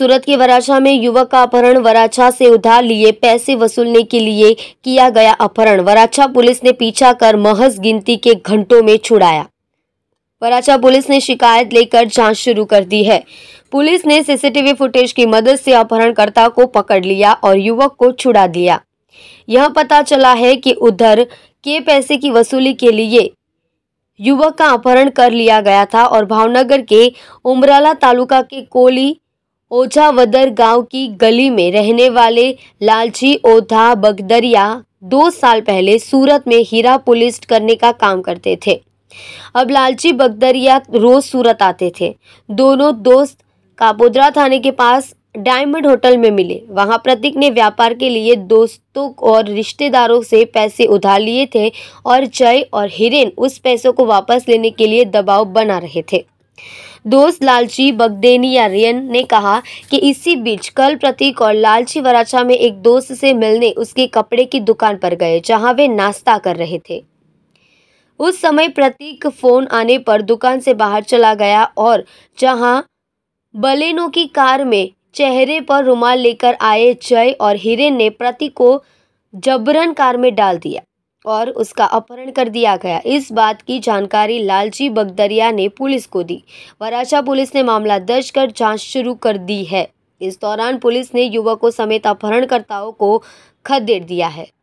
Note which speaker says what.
Speaker 1: सूरत के वराछा में युवक का अपहरण वराछा से उधार लिए पैसे वसूलने के लिए किया गया अपहरण वराछा पुलिस ने पीछा कर महज गिनती के घंटों में छुड़ाया वराछा पुलिस ने शिकायत लेकर जांच शुरू कर दी है पुलिस ने सीसीटीवी फुटेज की मदद से अपहरणकर्ता को पकड़ लिया और युवक को छुड़ा दिया यह पता चला है कि उधर के पैसे की वसूली के लिए युवक का अपहरण कर लिया गया था और भावनगर के उमराला तालुका के कोली ओझावदर गांव की गली में रहने वाले लालची ओधा बगदरिया दो साल पहले सूरत में हीरा पुलिस करने का काम करते थे अब लालची बगदरिया रोज सूरत आते थे दोनों दोस्त कापोद्रा थाने के पास डायमंड होटल में मिले वहां प्रतीक ने व्यापार के लिए दोस्तों और रिश्तेदारों से पैसे उधार लिए थे और जय और हिरेन उस पैसों को वापस लेने के लिए दबाव बना रहे थे दोस्त लालची रियन ने कहा कि इसी बीच कल प्रतीक और लालची वराछा में एक दोस्त से मिलने उसके कपड़े की दुकान पर गए जहां वे नाश्ता कर रहे थे उस समय प्रतीक फोन आने पर दुकान से बाहर चला गया और जहां बलेनो की कार में चेहरे पर रुमाल लेकर आए जय और हिरेन ने प्रतीक को जबरन कार में डाल दिया और उसका अपहरण कर दिया गया इस बात की जानकारी लालजी बगदरिया ने पुलिस को दी वराछा पुलिस ने मामला दर्ज कर जांच शुरू कर दी है इस दौरान पुलिस ने युवकों समेत अपहरणकर्ताओं को खदेड़ दिया है